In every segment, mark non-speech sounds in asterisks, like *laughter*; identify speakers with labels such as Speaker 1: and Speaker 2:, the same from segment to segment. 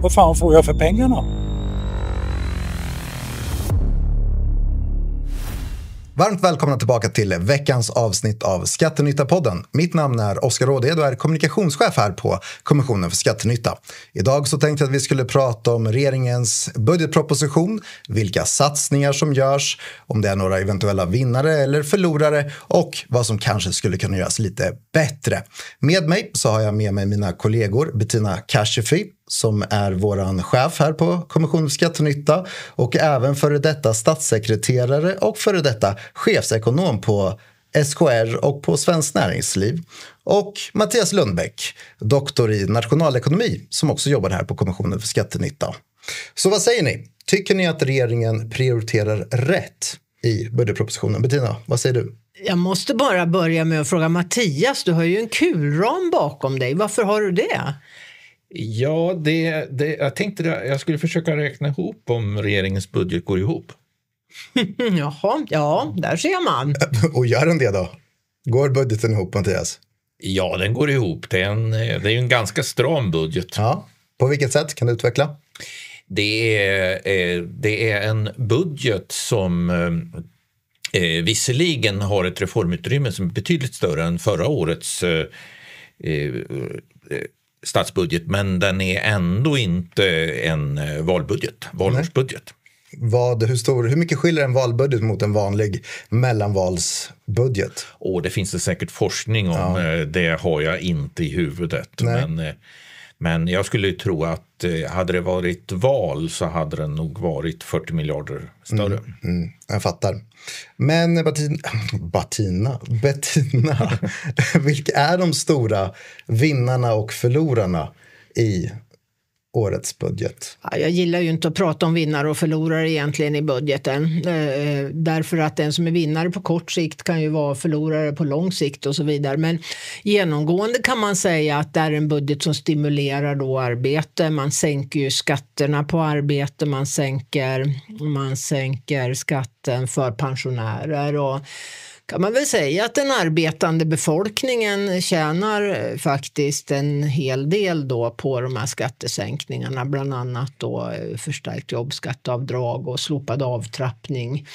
Speaker 1: Vad fan får jag för pengarna?
Speaker 2: Varmt välkomna tillbaka till veckans avsnitt av Skattenytta-podden. Mitt namn är Oskar Rådhed och är kommunikationschef här på Kommissionen för skattenytta. Idag så tänkte jag att vi skulle prata om regeringens budgetproposition, vilka satsningar som görs, om det är några eventuella vinnare eller förlorare och vad som kanske skulle kunna göras lite bättre. Med mig så har jag med mig mina kollegor Bettina Kashefi som är vår chef här på Kommissionen för skattenytta och även före detta statssekreterare och före detta chefsekonom på SKR och på Svenskt Näringsliv. Och Mattias Lundbäck, doktor i nationalekonomi som också jobbar här på Kommissionen för skattenytta. Så vad säger ni? Tycker ni att regeringen prioriterar rätt i budgetpropositionen? Bettina, vad säger du?
Speaker 3: Jag måste bara börja med att fråga Mattias, du har ju en kulram bakom dig. Varför har du det? Ja, det, det, jag tänkte jag skulle försöka räkna ihop
Speaker 1: om regeringens budget går ihop.
Speaker 2: *laughs* Jaha, ja, där ser man. *laughs* Och gör den det då? Går budgeten ihop,
Speaker 1: Mattias? Ja, den går ihop. Det är, en, det är en ganska stram budget. Ja. På vilket sätt? Kan du utveckla? Det är, eh, det är en budget som eh, eh, visserligen har ett reformutrymme som är betydligt större än förra årets statsbudget men den är ändå inte en eh, valbudget, valårsbudget.
Speaker 2: Vad, hur, stor, hur mycket skiljer en
Speaker 1: valbudget mot en vanlig mellanvalsbudget? Och det finns det säkert forskning om. Ja. Eh, det har jag inte i huvudet. Nej. Men eh, men jag skulle tro att eh, hade det varit val så hade den nog varit 40 miljarder större. Mm, mm,
Speaker 2: jag fattar. Men Batin, *clears throat* Batina, Bettina, *laughs* vilka är de stora vinnarna och förlorarna i årets budget?
Speaker 3: Jag gillar ju inte att prata om vinnare och förlorare egentligen i budgeten. Eh, eh, därför att den som är vinnare på kort sikt kan ju vara förlorare på lång sikt och så vidare. Men genomgående kan man säga att det är en budget som stimulerar då arbete. Man sänker ju skatterna på arbete, man sänker, man sänker skatten för pensionärer. Och kan man väl säga att den arbetande befolkningen tjänar eh, faktiskt en hel del då på de här skattesänkningarna, bland annat då eh, förstärkt jobbskatteavdrag och slopad avtrappning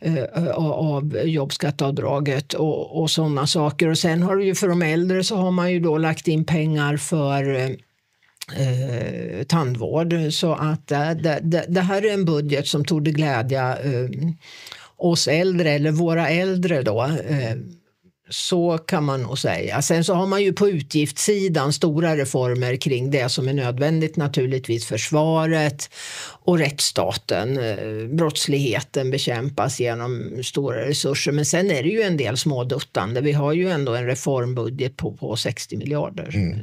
Speaker 3: eh, av jobbskatteavdraget och, och sådana saker. Och sen har det ju för de äldre så har man ju då lagt in pengar för Eh, tandvård. Så att det, det, det, här är en budget som tog det glädja eh, oss äldre eller våra äldre då. Eh, så kan man nog säga. Sen så har man ju på utgiftssidan stora reformer kring det som är nödvändigt naturligtvis. Försvaret och rättsstaten. Eh, brottsligheten bekämpas genom stora resurser. Men sen är det ju en del småduttande. Vi har ju ändå en reformbudget på, på 60 miljarder.
Speaker 2: Mm. Eh,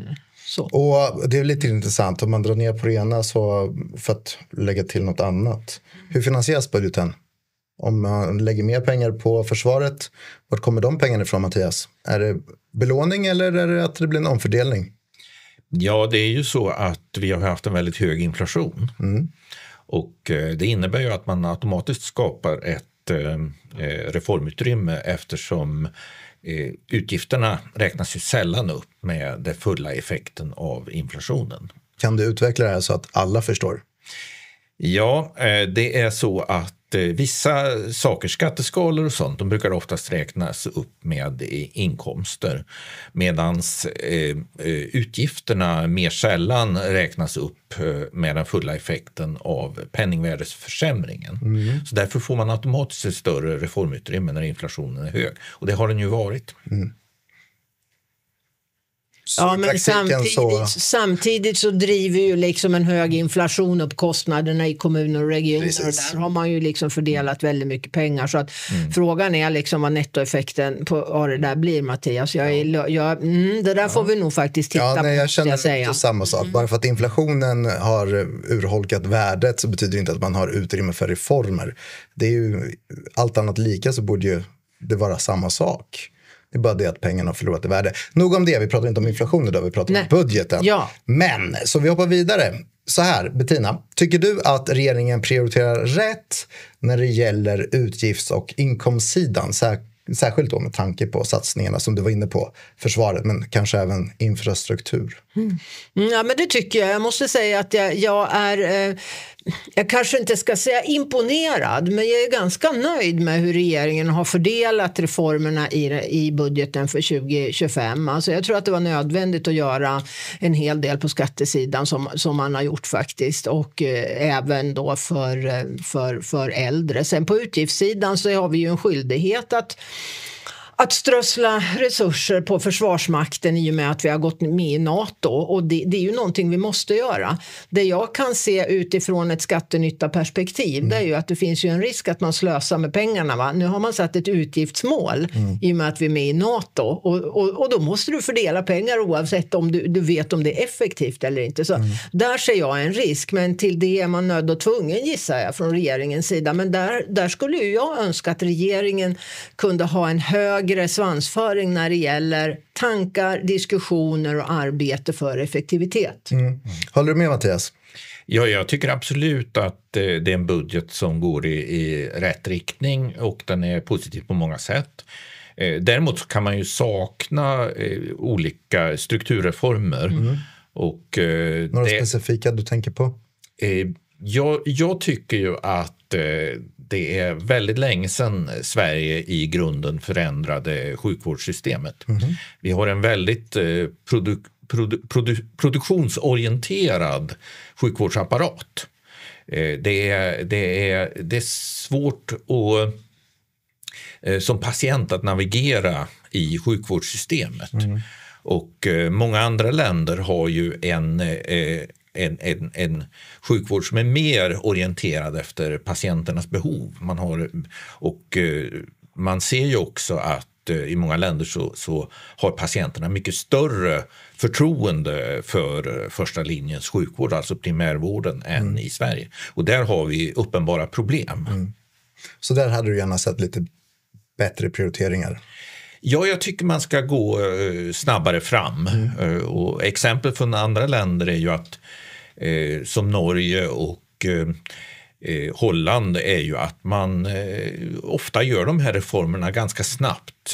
Speaker 2: så. Och Det är lite intressant, om man drar ner på det ena så för att lägga till något annat. Hur finansieras budgeten? Om man lägger mer pengar på försvaret, vart kommer de pengarna ifrån Mattias? Är det belåning eller är det att det blir en omfördelning?
Speaker 1: Ja, det är ju så att vi har haft en väldigt hög inflation. Mm. Och eh, det innebär ju att man automatiskt skapar ett eh, eh, reformutrymme eftersom utgifterna räknas ju sällan upp med den fulla effekten av inflationen. Kan du utveckla det här så att alla förstår? Ja, det är så att Eh, vissa saker, skatteskalor och sånt, de brukar oftast räknas upp med eh, inkomster medan eh, utgifterna mer sällan räknas upp med den fulla effekten av penningvärdesförsämringen. Mm. Så därför får man automatiskt ett större reformutrymme när inflationen är hög och det har den ju varit. Mm
Speaker 3: ja, men samtidigt så... samtidigt så driver ju liksom en hög inflation upp kostnaderna i kommuner och regioner. Precis. Där har man ju liksom fördelat väldigt mycket pengar. Så att mm. Frågan är liksom vad nettoeffekten på, av det där blir, Mattias. Jag är, ja. jag, mm, det där ja. får vi nog faktiskt titta ja, nej,
Speaker 2: jag på. Känner jag känner samma sak. Mm. Bara för att inflationen har urholkat värdet så betyder det inte att man har utrymme för reformer. Det är ju, allt annat lika så borde ju det vara samma sak. Det är bara det att pengarna har förlorat i värde. Nog om det, vi pratar inte om inflation idag, vi pratar Nej. om budgeten. Ja. Men, så vi hoppar vidare. Så här, Bettina, tycker du att regeringen prioriterar rätt när det gäller utgifts och inkomstsidan? Särskilt då med tanke på satsningarna som du var inne på, försvaret men kanske även infrastruktur.
Speaker 3: Mm. Ja, men det tycker jag. Jag måste säga att jag, jag är eh, jag kanske inte ska säga imponerad, men jag är ganska nöjd med hur regeringen har fördelat reformerna i, i budgeten för 2025. Alltså jag tror att det var nödvändigt att göra en hel del på skattesidan som, som man har gjort faktiskt och eh, även då för, eh, för, för äldre. Sen på utgiftssidan så har vi ju en skyldighet att att strössla resurser på Försvarsmakten i och med att vi har gått med i Nato. Och det, det är ju någonting vi måste göra. Det jag kan se utifrån ett skattenyttaperspektiv mm. det är ju att det finns ju en risk att man slösar med pengarna. Va? Nu har man satt ett utgiftsmål mm. i och med att vi är med i Nato. Och, och, och då måste du fördela pengar oavsett om du, du vet om det är effektivt eller inte. Så mm. Där ser jag en risk, men till det är man nödd och tvungen gissar jag från regeringens sida. Men där, där skulle jag önska att regeringen kunde ha en hög högre svansföring när det gäller tankar, diskussioner och arbete för effektivitet. Mm. mm.
Speaker 1: Håller du med Mattias? Ja, jag tycker absolut att eh, det är en budget som går i, i rätt riktning och den är positiv på många sätt. Eh, däremot så kan man ju sakna eh, olika strukturreformer. Mm. Och, Några det, specifika du tänker på? Jag, jag tycker ju att det är väldigt länge sedan Sverige i grunden förändrade sjukvårdssystemet. Mm. Vi har en väldigt eh, produ produ produ produktionsorienterad sjukvårdsapparat. Eh, det är, det är, det är svårt att, eh, som patient att navigera i sjukvårdssystemet. Mm. Och många andra länder har ju en en, en, en sjukvård som är mer orienterad efter patienternas behov. Man, har, och, eh, man ser ju också att eh, i många länder så, så, har patienterna mycket större förtroende för eh, första linjens sjukvård, alltså primärvården, än mm. i Sverige. Och där har vi uppenbara problem. Mm. Så där hade du gärna sett lite bättre prioriteringar? Ja, jag tycker man ska gå eh, snabbare fram. Mm. Eh, och exempel från andra länder är ju att eh, som Norge och Holland är ju att man ofta gör de här reformerna ganska snabbt.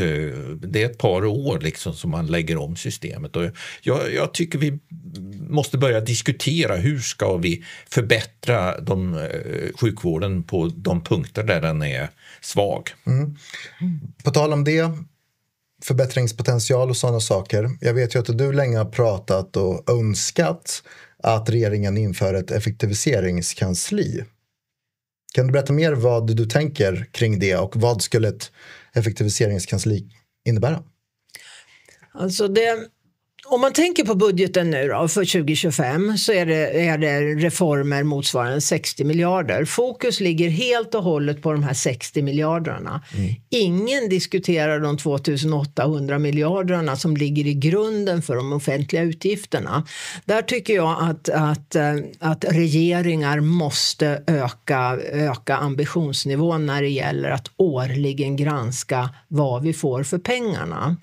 Speaker 1: Det är ett par år liksom som man lägger om systemet. Och jag, jag tycker vi måste börja diskutera hur ska vi förbättra de, sjukvården på de punkter där den är svag.
Speaker 2: Mm. På tal om det, förbättringspotential och sådana saker. Jag vet ju att du länge har pratat och önskat att regeringen inför ett effektiviseringskansli. Kan du berätta mer vad du tänker kring det och vad skulle ett effektiviseringskansli innebära?
Speaker 3: Alltså det, om man tänker på budgeten nu då, för 2025 så är det, är det reformer motsvarande 60 miljarder. Fokus ligger helt och hållet på de här 60 miljarderna. Mm. Ingen diskuterar de 2800 miljarderna som ligger i grunden för de offentliga utgifterna. Där tycker jag att, att, eh, att regeringar måste öka, öka ambitionsnivån när det gäller att årligen granska vad vi får för pengarna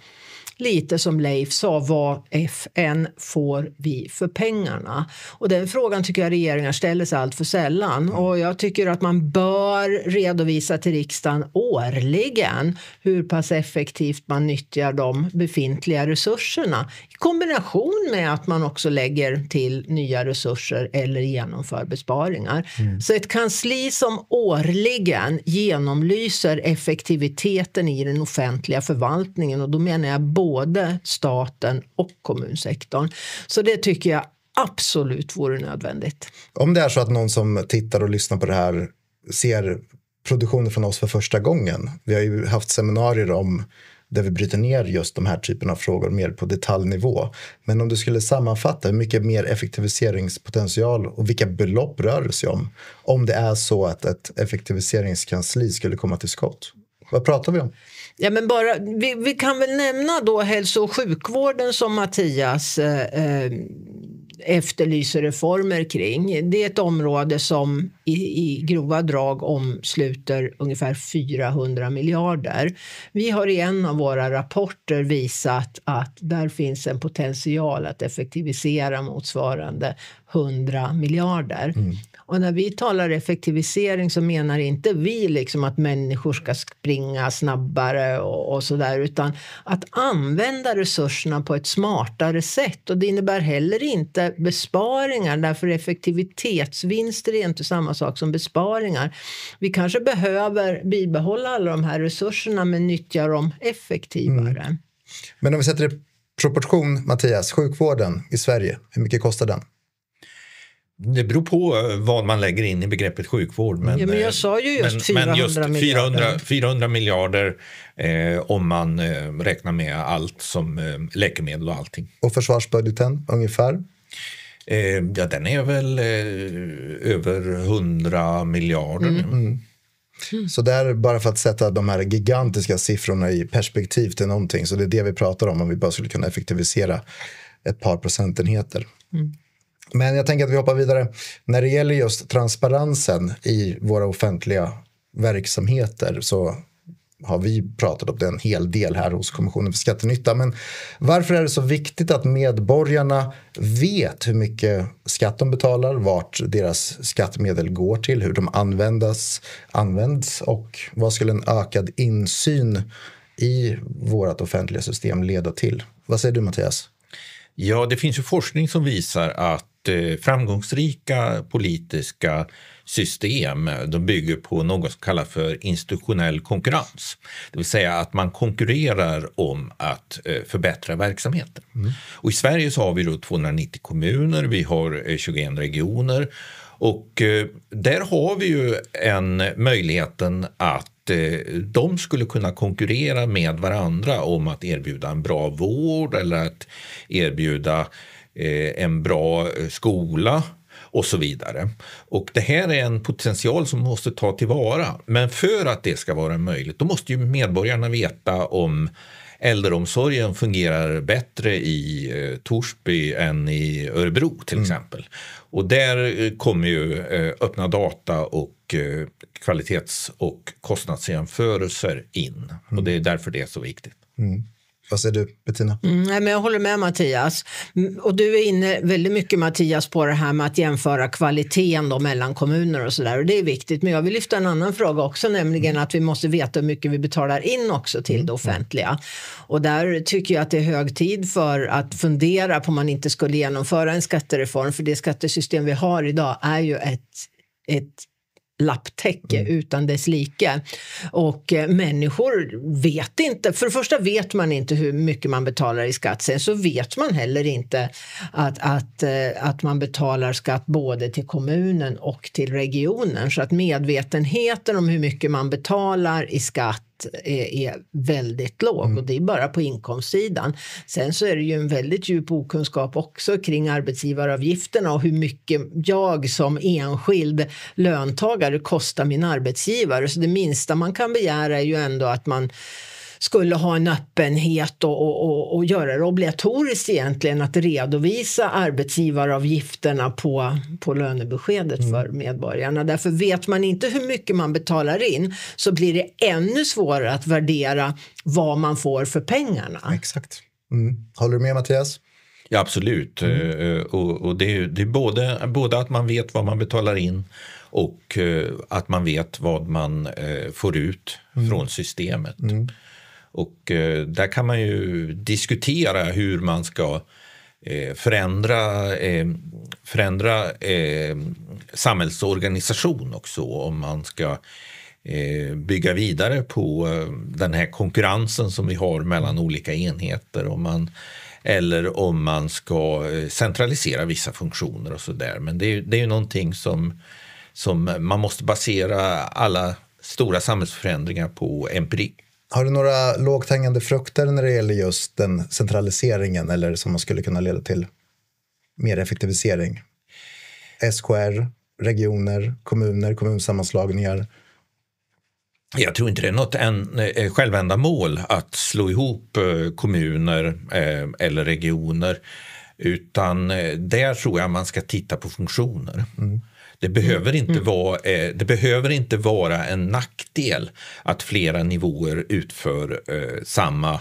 Speaker 3: lite som Leif sa, vad FN får vi för pengarna? Och den frågan tycker jag regeringar ställer sig allt för sällan mm. och jag tycker att man bör redovisa till riksdagen årligen hur pass effektivt man nyttjar de befintliga resurserna i kombination med att man också lägger till nya resurser eller genomför besparingar. Mm. Så ett kansli som årligen genomlyser effektiviteten i den offentliga förvaltningen och då menar jag både både staten och kommunsektorn. Så det tycker jag absolut vore nödvändigt.
Speaker 2: Om det är så att någon som tittar och lyssnar på det här ser produktionen från oss för första gången. Vi har ju haft seminarier om där vi bryter ner just de här typen av frågor mer på detaljnivå. Men om du skulle sammanfatta, hur mycket mer effektiviseringspotential och vilka belopp rör det sig om? Om det är så att ett effektiviseringskansli skulle komma till skott.
Speaker 3: Vad pratar vi om? Ja, men bara, vi, vi, kan väl nämna då hälso och sjukvården som Mattias eh, eh efterlyser reformer kring. Det är ett område som i, i grova drag omsluter ungefär 400 miljarder. Vi har i en av våra rapporter visat att där finns en potential att effektivisera motsvarande 100 miljarder. Mm. Och när vi talar effektivisering så menar inte vi liksom att människor ska springa snabbare och, och så där, utan att använda resurserna på ett smartare sätt. Och det innebär heller inte besparingar, därför effektivitetsvinster är inte samma samma sak som besparingar. Vi kanske behöver bibehålla alla de här resurserna men nyttja dem effektivare. Mm. Men om vi sätter det i
Speaker 2: proportion, Mattias, sjukvården i Sverige, hur mycket kostar den?
Speaker 1: Det beror på eh, vad man lägger in i begreppet sjukvård. Men, ja, men jag eh, sa ju just, men, 400, men just 400, miljarder. 400 miljarder eh, om man eh, räknar med allt som eh, läkemedel och allting.
Speaker 2: Och försvarsbudgeten
Speaker 1: ungefär? Eh, ja, den är väl eh, över 100 miljarder nu. Mm. mm. Mm. Så där, bara
Speaker 2: för att sätta de här gigantiska siffrorna i perspektiv till någonting, så det är det vi pratar om, om vi bara skulle kunna effektivisera ett par procentenheter. Mm. Men jag tänker att vi hoppar vidare. När det gäller just transparensen i våra offentliga verksamheter så har vi pratat om det en hel del här hos Kommissionen för skattenytta. Men varför är det så viktigt att medborgarna vet hur mycket skatt de betalar, vart deras skattemedel går till, hur de användas, används och vad skulle en ökad insyn i vårt offentliga system leda till? Vad säger du Mattias?
Speaker 1: Ja, det finns ju forskning som visar att eh, framgångsrika politiska system de bygger på något som kallas för institutionell konkurrens. Det vill säga att man konkurrerar om att eh, förbättra verksamheten. Mm. Och I Sverige så har vi då 290 kommuner, vi har 21 eh, regioner och eh, där har vi ju en möjligheten att de skulle kunna konkurrera med varandra om att erbjuda en bra vård eller att erbjuda en bra skola och så vidare. Och det här är en potential som måste ta tillvara. Men för att det ska vara möjligt, då måste ju medborgarna veta om äldreomsorgen fungerar bättre i eh, Torsby än i Örebro till mm. exempel. Och där eh, kommer ju eh, öppna data och kvalitets och kostnadsjämförelser in. Mm. Och det är därför det är så viktigt. Mm. Vad säger du Bettina?
Speaker 3: Mm, jag håller med Mattias. Mm, och du är inne väldigt mycket Mattias på det här med att jämföra kvaliteten då mellan kommuner och så där Och det är viktigt. Men jag vill lyfta en annan fråga också, nämligen att vi måste veta hur mycket vi betalar in också till mm. det offentliga. Och där tycker jag att det är hög tid för att fundera på om man inte skulle genomföra en skattereform. För det skattesystem vi har idag är ju ett, ett lapptäcke mm. utan dess like. Och eh, människor vet inte, för det första vet man inte hur mycket man betalar i skatt, sen så vet man heller inte att, att, eh, att man betalar skatt både till kommunen och till regionen. Så att medvetenheten om hur mycket man betalar i skatt är, är väldigt låg mm. och det är bara på inkomstsidan. Sen så är det ju en väldigt djup okunskap också kring arbetsgivaravgifterna och hur mycket jag som enskild löntagare kostar min arbetsgivare. Så det minsta man kan begära är ju ändå att man skulle ha en öppenhet och, och, och, och göra det obligatoriskt egentligen att redovisa arbetsgivaravgifterna på, på lönebeskedet mm. för medborgarna. Därför vet man inte hur mycket man betalar in så blir det ännu svårare att värdera vad man får för pengarna. Exakt.
Speaker 1: Mm. Håller du med Mattias? Ja, absolut. Mm. Eh, och, och, det är, det är både, både att man vet vad man betalar in och eh, att man vet vad man eh, får ut mm. från systemet. Mm. Och eh, där kan man ju diskutera hur man ska eh, förändra, eh, förändra samhällsorganisation också om man ska bygga vidare på den här konkurrensen som vi har mellan olika enheter. Om man, eller om man ska centralisera vissa funktioner och så där. Men det är, det är ju någonting som, som man måste basera alla stora samhällsförändringar på empiri.
Speaker 2: Har du några lågt hängande frukter när det gäller just den centraliseringen eller som man skulle kunna leda till mer effektivisering? SKR, regioner, kommuner, kommunsammanslagningar.
Speaker 1: Jag tror inte det är något en, eh, självändamål att slå ihop eh, kommuner eh, eller regioner utan där tror jag man ska titta på funktioner. Mm. Det behöver inte, mm. vara, eh, det behöver inte vara en nackdel att flera nivåer utför eh, samma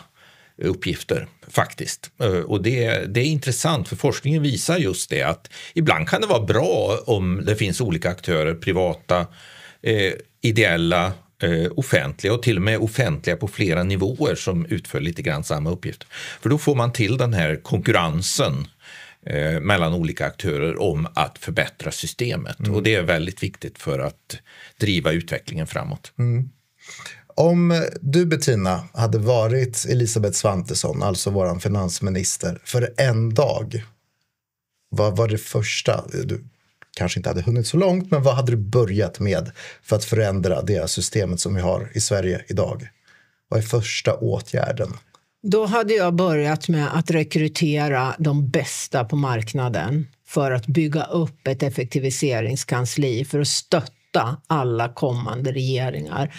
Speaker 1: uppgifter faktiskt. Eh, och det, det, är intressant för forskningen visar just det att ibland kan det vara bra om det finns olika aktörer, privata, eh, ideella, eh, offentliga och till och med offentliga på flera nivåer som utför lite grann samma uppgift. För då får man till den här konkurrensen eh, mellan olika aktörer om att förbättra systemet. Mm. Och det är väldigt viktigt för att driva utvecklingen framåt. Mm.
Speaker 2: Om du Bettina hade varit Elisabeth Svantesson, alltså vår finansminister, för en dag. Vad var det första? Du kanske inte hade hunnit så långt, men vad hade du börjat med för att förändra det systemet som vi har i Sverige idag? Vad är första åtgärden?
Speaker 3: Då hade jag börjat med att rekrytera de bästa på marknaden för att bygga upp ett effektiviseringskansli för att stötta alla kommande regeringar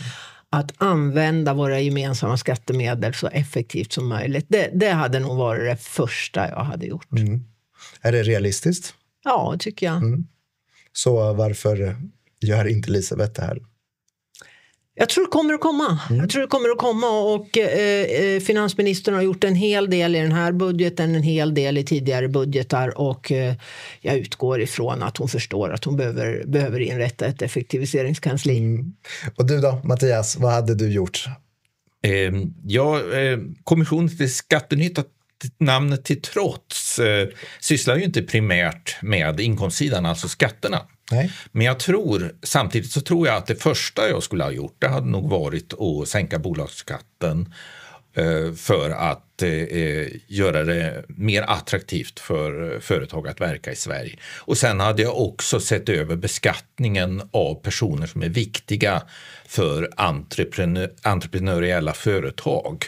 Speaker 3: att använda våra gemensamma skattemedel så effektivt som möjligt. Det, det hade nog varit det första jag hade gjort.
Speaker 2: Mm. Är det realistiskt?
Speaker 3: Ja, tycker jag. Mm.
Speaker 2: Så varför gör inte Elisabeth det här?
Speaker 3: Jag tror det kommer att komma. Mm. Jag tror det kommer att komma och eh, eh, finansministern har gjort en hel del i den här budgeten, en hel del i tidigare budgetar och eh, jag utgår ifrån att hon förstår att hon behöver, behöver inrätta ett effektiviseringskansli. Mm. Och du då, Mattias, vad hade du gjort?
Speaker 1: Eh, ja, eh, kommissionen för skattenytta namnet till trots eh, sysslar ju inte primärt med inkomstsidan, alltså skatterna. Nej. Men jag tror, samtidigt så tror jag att det första jag skulle ha gjort det hade nog varit att sänka bolagsskatten eh, för att eh, eh, göra det mer attraktivt för företag att verka i Sverige. Och sen hade jag också sett över beskattningen av personer som är viktiga för entreprenör, entreprenöriella företag.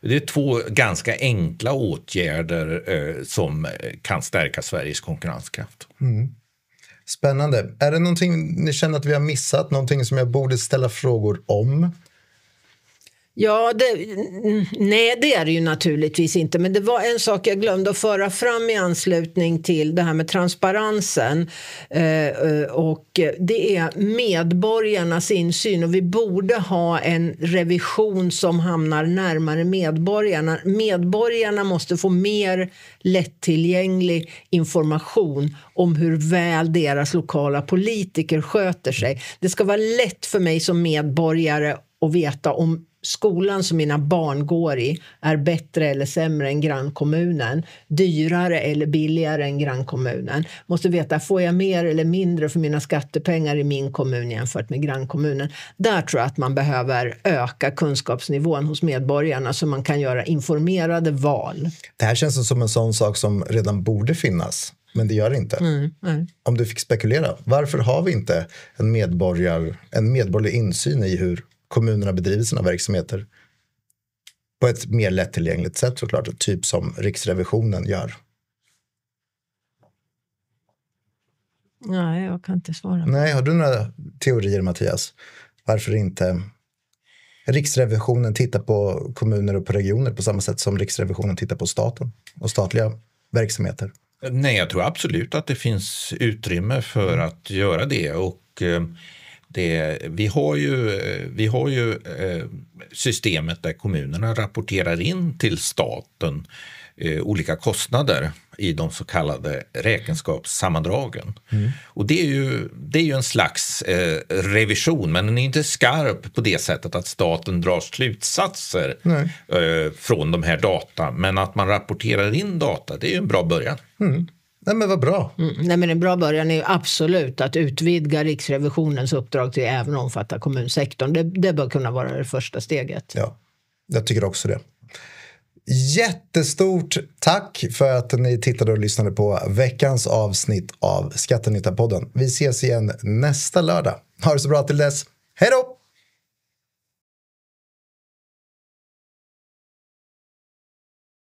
Speaker 1: Det är två ganska enkla åtgärder som kan stärka Sveriges konkurrenskraft.
Speaker 2: Mm. Spännande. Är det någonting ni känner att vi har missat? Någonting som jag borde ställa frågor om?
Speaker 3: Ja, det, nej det är det ju naturligtvis inte. Men det var en sak jag glömde att föra fram i anslutning till det här med transparensen. Eh, eh, och det är medborgarnas insyn och vi borde ha en revision som hamnar närmare medborgarna. Medborgarna måste få mer lättillgänglig information om hur väl deras lokala politiker sköter sig. Det ska vara lätt för mig som medborgare och veta om skolan som mina barn går i är bättre eller sämre än grannkommunen, dyrare eller billigare än grannkommunen. Måste veta, får jag mer eller mindre för mina skattepengar i min kommun jämfört med grannkommunen? Där tror jag att man behöver öka kunskapsnivån hos medborgarna så man kan göra informerade val.
Speaker 2: Det här känns som en sån sak som redan borde finnas. Men det gör det inte.
Speaker 3: Mm, nej. Mm.
Speaker 2: Om du fick spekulera, varför har vi inte en, medborgar, en medborgerlig insyn i hur kommunerna bedriver sina verksamheter på ett mer lättillgängligt sätt såklart, typ som Riksrevisionen gör.
Speaker 3: Nej, jag kan inte svara.
Speaker 2: Nej, har du några teorier, Mattias? Varför inte Riksrevisionen tittar på kommuner och på regioner på samma sätt som Riksrevisionen tittar på staten och statliga verksamheter?
Speaker 1: Nej, jag tror absolut att det finns utrymme för att göra det. och... Eh, det, vi har ju, vi har ju eh, systemet där kommunerna rapporterar in till staten eh, olika kostnader i de så kallade räkenskapssammandragen. Mm. Och det är, ju, det är ju en slags eh, revision, men den är inte skarp på det sättet att staten drar slutsatser eh, från de här data. Men att man rapporterar in data, det är ju en bra början.
Speaker 3: Mm. Nej men vad bra. Mm, nej men en bra början är ju absolut att utvidga Riksrevisionens uppdrag till att även omfatta kommunsektorn. Det, det bör kunna vara det första steget. Ja,
Speaker 2: jag tycker också det. Jättestort tack för att ni tittade och lyssnade på veckans avsnitt av Skattenytta-podden. Vi ses igen nästa lördag. Ha det så bra till dess. Hej då!